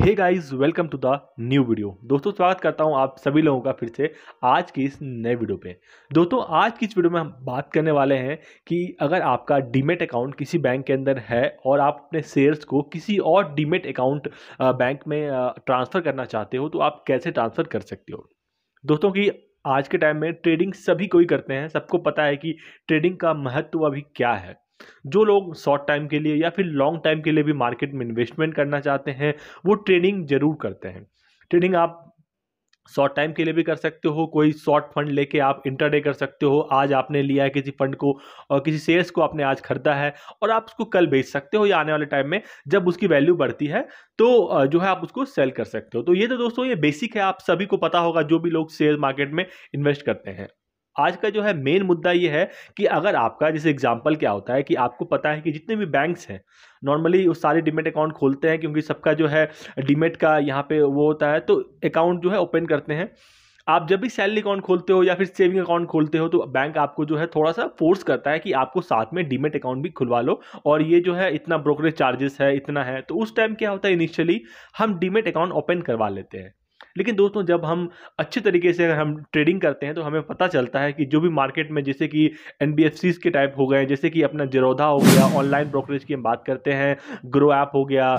hey guys welcome to the new video दोस्तों स्वागत करता हूं आप सभी लोगों का फिर से आज की इस नए वीडियो पे दोस्तों आज की इस वीडियो में हम बात करने वाले हैं कि अगर आपका डीमेट अकाउंट किसी बैंक के अंदर है और आप अपने शेयर्स को किसी और डीमेट अकाउंट बैंक में ट्रांसफ़र करना चाहते हो तो आप कैसे ट्रांसफ़र कर सकते हो दोस्तों की आज के टाइम में ट्रेडिंग सभी कोई करते हैं सबको पता है कि ट्रेडिंग का महत्व अभी क्या है जो लोग शॉर्ट टाइम के लिए या फिर लॉन्ग टाइम के लिए भी मार्केट में इन्वेस्टमेंट करना चाहते हैं वो ट्रेडिंग जरूर करते हैं ट्रेडिंग आप शॉर्ट टाइम के लिए भी कर सकते हो कोई शॉर्ट फंड लेके आप इंटरडे कर सकते हो आज आपने लिया है किसी फंड को और किसी शेयर्स को आपने आज खरीदा है और आप उसको कल बेच सकते हो या आने वाले टाइम में जब उसकी वैल्यू बढ़ती है तो जो है आप उसको सेल कर सकते हो तो ये तो दोस्तों ये बेसिक है आप सभी को पता होगा जो भी लोग शेयर मार्केट में इन्वेस्ट करते हैं आज का जो है मेन मुद्दा ये है कि अगर आपका जैसे एग्जांपल क्या होता है कि आपको पता है कि जितने भी बैंक्स हैं नॉर्मली वो सारे डीमेट अकाउंट खोलते हैं क्योंकि सबका जो है डीमेट का यहाँ पे वो होता है तो अकाउंट जो है ओपन करते हैं आप जब भी सैलरी अकाउंट खोलते हो या फिर सेविंग अकाउंट खोलते हो तो बैंक आपको जो है थोड़ा सा फोर्स करता है कि आपको साथ में डीमेट अकाउंट भी खुलवा लो और ये जो है इतना ब्रोकरेज चार्जेस है इतना है तो उस टाइम क्या होता है इनिशियली हम डीमेट अकाउंट ओपन करवा लेते हैं लेकिन दोस्तों जब हम अच्छे तरीके से अगर हम ट्रेडिंग करते हैं तो हमें पता चलता है कि जो भी मार्केट में जैसे कि एन के टाइप हो गए जैसे कि अपना जरोधा हो गया ऑनलाइन ब्रोकरेज की हम बात करते हैं ग्रो ऐप हो गया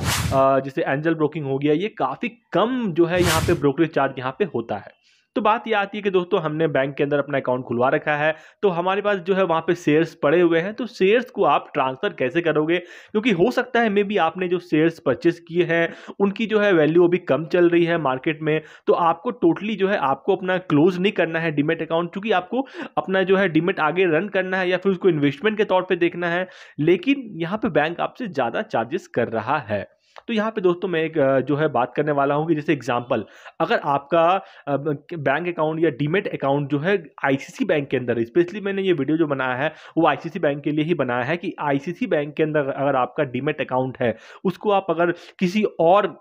जैसे एंजल ब्रोकिंग हो गया ये काफ़ी कम जो है यहाँ पर ब्रोकरेज चार्ज यहाँ पर होता है तो बात यह आती है कि दोस्तों हमने बैंक के अंदर अपना अकाउंट खुलवा रखा है तो हमारे पास जो है वहाँ पे शेयर्स पड़े हुए हैं तो शेयर्स को आप ट्रांसफ़र कैसे करोगे क्योंकि हो सकता है मे बी आपने जो शेयर्स परचेस किए हैं उनकी जो है वैल्यू अभी कम चल रही है मार्केट में तो आपको टोटली जो है आपको अपना क्लोज नहीं करना है डिमेट अकाउंट चूँकि आपको अपना जो है डिमेट आगे रन करना है या फिर उसको इन्वेस्टमेंट के तौर पर देखना है लेकिन यहाँ पर बैंक आपसे ज़्यादा चार्जेस कर रहा है तो यहाँ पे दोस्तों मैं एक जो है बात करने वाला हूँ कि जैसे एग्जाम्पल अगर आपका बैंक अकाउंट या डीमेट अकाउंट जो है आईसीसी बैंक के अंदर स्पेशली मैंने ये वीडियो जो बनाया है वो आईसीसी बैंक के लिए ही बनाया है कि आईसीसी बैंक के अंदर अगर आपका डीमेट अकाउंट है उसको आप अगर किसी और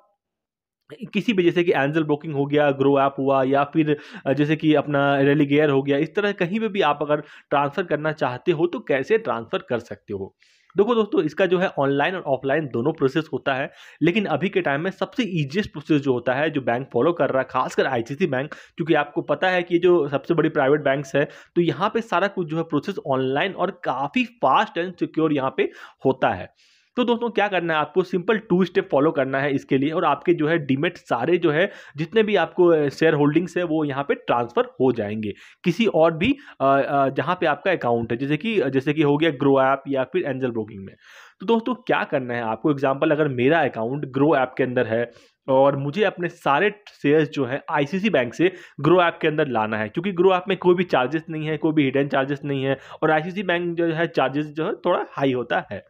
किसी भी जैसे कि एंजल ब्रोकिंग हो गया ग्रो ऐप हुआ या फिर जैसे कि अपना रेलीगेयर हो गया इस तरह कहीं पर भी आप अगर ट्रांसफ़र करना चाहते हो तो कैसे ट्रांसफ़र कर सकते हो देखो दोस्तों इसका जो है ऑनलाइन और ऑफलाइन दोनों प्रोसेस होता है लेकिन अभी के टाइम में सबसे ईजिएस्ट प्रोसेस जो होता है जो बैंक फॉलो कर रहा है खासकर आईसीसी बैंक क्योंकि आपको पता है कि जो सबसे बड़ी प्राइवेट बैंक्स है तो यहाँ पे सारा कुछ जो है प्रोसेस ऑनलाइन और काफ़ी फास्ट एंड सिक्योर यहाँ पे होता है तो दोस्तों क्या करना है आपको सिंपल टू स्टेप फॉलो करना है इसके लिए और आपके जो है डीमेट सारे जो है जितने भी आपको शेयर होल्डिंग्स है वो यहाँ पर ट्रांसफ़र हो जाएंगे किसी और भी जहाँ पर आपका अकाउंट है जैसे कि जैसे कि हो गया ग्रो ऐप या फिर एंजल ब्रोकिंग में तो दोस्तों क्या करना है आपको एग्जाम्पल अगर मेरा अकाउंट ग्रो ऐप के अंदर है और मुझे अपने सारे शेयर्स जो है आईसीसी बैंक से ग्रो ऐप के अंदर लाना है क्योंकि ग्रो ऐप में कोई भी चार्जेस नहीं है कोई भी हिडन चार्जेस नहीं है और आईसीसी बैंक जो है चार्जेस जो है थोड़ा हाई होता है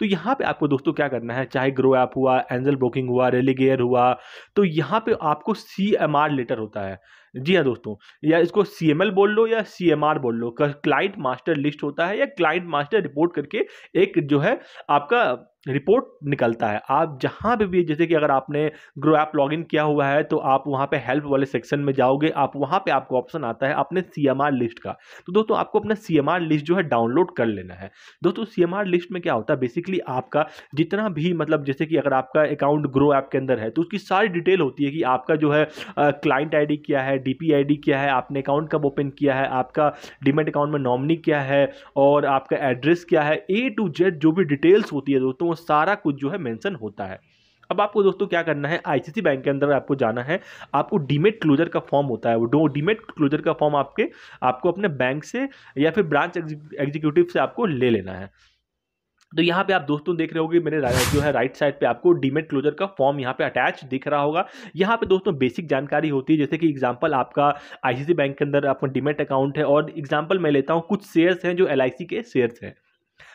तो यहाँ पे आपको दोस्तों क्या करना है चाहे ग्रो ऐप हुआ एंजल ब्रोकिंग हुआ रेलीगेयर हुआ तो यहाँ पे आपको सी एम आर लेटर होता है जी हाँ दोस्तों या इसको सी एम एल बोल लो या सी एम आर बोल लो क्लाइंट मास्टर लिस्ट होता है या क्लाइंट मास्टर रिपोर्ट करके एक जो है आपका रिपोर्ट निकलता है आप जहाँ भी जैसे कि अगर आपने ग्रो ऐप लॉगिन किया हुआ है तो आप वहाँ पे हेल्प वाले सेक्शन में जाओगे आप वहाँ पे आपको ऑप्शन आता है अपने सी लिस्ट का तो दोस्तों आपको अपना सी लिस्ट जो है डाउनलोड कर लेना है दोस्तों सी लिस्ट में क्या होता है बेसिकली आपका जितना भी मतलब जैसे कि अगर आपका अकाउंट ग्रो ऐप के अंदर है तो उसकी सारी डिटेल होती है कि आपका जो है क्लाइंट आई क्या है डी पी क्या है आपने अकाउंट कब ओपन किया है आपका डिमेट अकाउंट में नॉमनी क्या है और आपका एड्रेस क्या है ए टू जेड जो भी डिटेल्स होती है दोस्तों सारा कुछ जो है मेंशन होता है अब आपको दोस्तों क्या करना है आईसीसी बैंक के अंदर आपको जाना है आपको डीमेट क्लोजर का फॉर्म होता है वो डीमेट क्लोजर का फॉर्म आपके आपको अपने बैंक से या फिर ब्रांच एग्जीक्यूटिव से आपको ले लेना है तो यहाँ पे आप दोस्तों देख रहे होगे मेरे जो है राइट साइड पे आपको डीमेट क्लोजर का फॉर्म यहाँ पे अटैच दिख रहा होगा यहाँ पे दोस्तों बेसिक जानकारी होती है जैसे कि एग्जांपल आपका आईसीसी बैंक के अंदर आपका डीमेट अकाउंट है और एग्जांपल मैं लेता हूँ कुछ शेयर्स हैं जो एल के शेयर्स हैं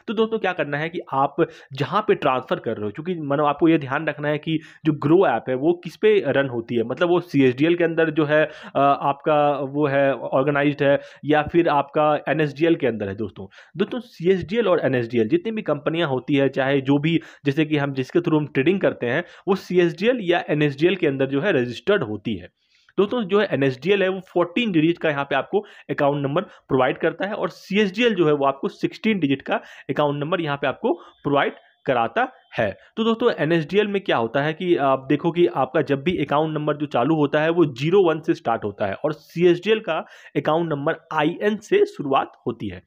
तो दोस्तों क्या करना है कि आप जहाँ पे ट्रांसफ़र कर रहे हो क्योंकि मानो मतलब आपको ये ध्यान रखना है कि जो ग्रो ऐप है वो किस पे रन होती है मतलब वो सी के अंदर जो है आपका वो है ऑर्गेनाइज है या फिर आपका एन के अंदर है दोस्तों दोस्तों सी और एन जितनी भी कंपनियाँ होती है चाहे जो भी जैसे कि हम जिसके थ्रू हम ट्रेडिंग करते हैं वो सी या एन के अंदर जो है रजिस्टर्ड होती है दोस्तों तो जो है एन है वो फोर्टीन डिजिट का यहाँ पे आपको अकाउंट नंबर प्रोवाइड करता है और सी जो है वो आपको सिक्सटीन डिजिट का अकाउंट नंबर यहाँ पे आपको प्रोवाइड कराता है तो दोस्तों एन में क्या होता है कि आप देखो कि आपका जब भी अकाउंट नंबर जो चालू होता है वो जीरो वन से स्टार्ट होता है और सी का अकाउंट नंबर आई से शुरुआत होती है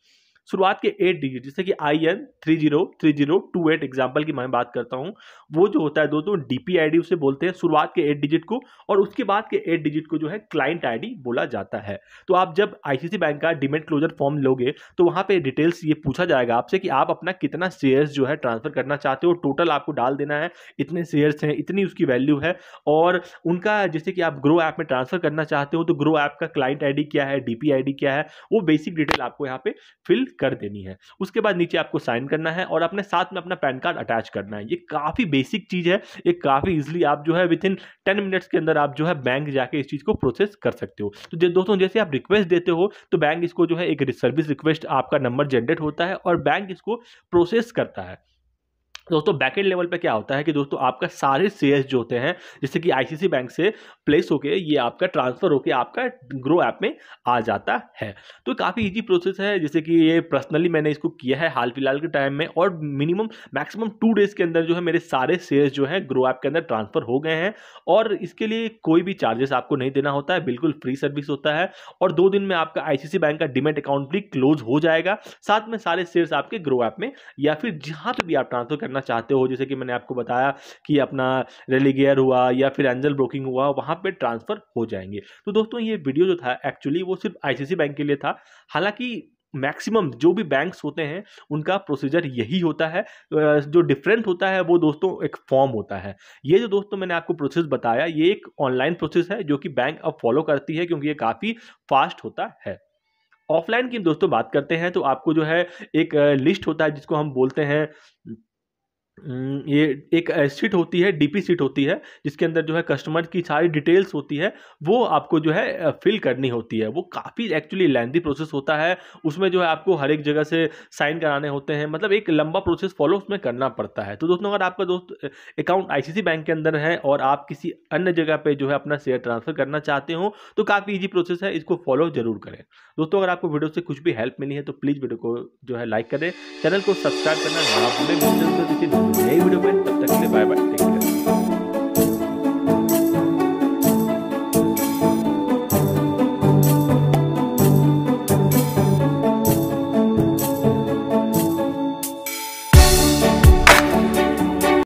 शुरुआत के एट डिजिट जैसे कि I N three zero three zero two eight example की मैं बात करता हूँ वो जो होता है दोस्तों डी पी आई डी उसे बोलते हैं शुरुआत के एट डिजिट को और उसके बाद के एट डिजिट को जो है क्लाइंट आई डी बोला जाता है तो आप जब आई सी सी बैंक का डिमेट क्लोजर फॉर्म लोगे तो वहाँ पर डिटेल्स ये पूछा जाएगा आपसे कि आप अपना कितना शेयर्स जो है ट्रांसफर करना चाहते हो टोटल आपको डाल देना है इतने शेयर्स हैं इतनी उसकी वैल्यू है और उनका जैसे कि आप ग्रो ऐप में ट्रांसफर करना चाहते हो तो ग्रो ऐप का क्लाइंट आई डी क्या है डी पी आई डी क्या है वो बेसिक डिटेल आपको यहाँ पे फिल कर देनी है उसके बाद नीचे आपको साइन करना है और अपने साथ में अपना पैन कार्ड अटैच करना है ये काफ़ी बेसिक चीज़ है ये काफ़ी ईजिली आप जो है विद इन टेन मिनट्स के अंदर आप जो है बैंक जाके इस चीज़ को प्रोसेस कर सकते हो तो दोस्तों जैसे आप रिक्वेस्ट देते हो तो बैंक इसको जो है एक सर्विस रिक्वेस्ट आपका नंबर जनरेट होता है और बैंक इसको प्रोसेस करता है दोस्तों बैकेंड लेवल पे क्या होता है कि दोस्तों आपका सारे शेयर्स जो होते हैं जैसे कि आईसीसी बैंक से प्लेस होके ये आपका ट्रांसफर होके आपका ग्रो ऐप में आ जाता है तो काफ़ी इजी प्रोसेस है जैसे कि ये पर्सनली मैंने इसको किया है हाल फिलहाल के टाइम में और मिनिमम मैक्सिमम टू डेज़ के अंदर जो है मेरे सारे शेयर्स जो है ग्रो ऐप के अंदर ट्रांसफ़र हो गए हैं और इसके लिए कोई भी चार्जेस आपको नहीं देना होता है बिल्कुल फ्री सर्विस होता है और दो दिन में आपका आई बैंक का डिमेट अकाउंट भी क्लोज हो जाएगा साथ में सारे शेयर्स आपके ग्रो ऐप में या फिर जहाँ पर भी आप ट्रांसफर करना चाहते हो जैसे कि मैंने आपको बताया कि अपना रेलीगेयर हुआ या फिर एंजल ब्रोकिंग हुआ वहाँ पर ट्रांसफ़र हो जाएंगे तो दोस्तों ये वीडियो जो था एक्चुअली वो सिर्फ आई बैंक के लिए था हालाँकि मैक्सिमम जो भी बैंक्स होते हैं उनका प्रोसीजर यही होता है जो डिफरेंट होता है वो दोस्तों एक फॉर्म होता है ये जो दोस्तों मैंने आपको प्रोसेस बताया ये एक ऑनलाइन प्रोसेस है जो कि बैंक अब फॉलो करती है क्योंकि ये काफ़ी फास्ट होता है ऑफलाइन की दोस्तों बात करते हैं तो आपको जो है एक लिस्ट होता है जिसको हम बोलते हैं ये एक सीट होती है डीपी सीट होती है जिसके अंदर जो है कस्टमर की सारी डिटेल्स होती है वो आपको जो है फिल करनी होती है वो काफ़ी एक्चुअली लेंदी प्रोसेस होता है उसमें जो है आपको हर एक जगह से साइन कराने होते हैं मतलब एक लंबा प्रोसेस फॉलो उसमें करना पड़ता है तो दोस्तों अगर आपका दोस्त अकाउंट आई बैंक के अंदर है और आप किसी अन्य जगह पर जो है अपना शेयर ट्रांसफ़र करना चाहते हो तो काफ़ी ईजी प्रोसेस है इसको फॉलो ज़रूर करें दोस्तों अगर आपको वीडियो से कुछ भी हेल्प मिली है तो प्लीज़ वीडियो को जो है लाइक करें चैनल को सब्सक्राइब करना ना এই ভিডিও में तब तक के लिए बाय बाय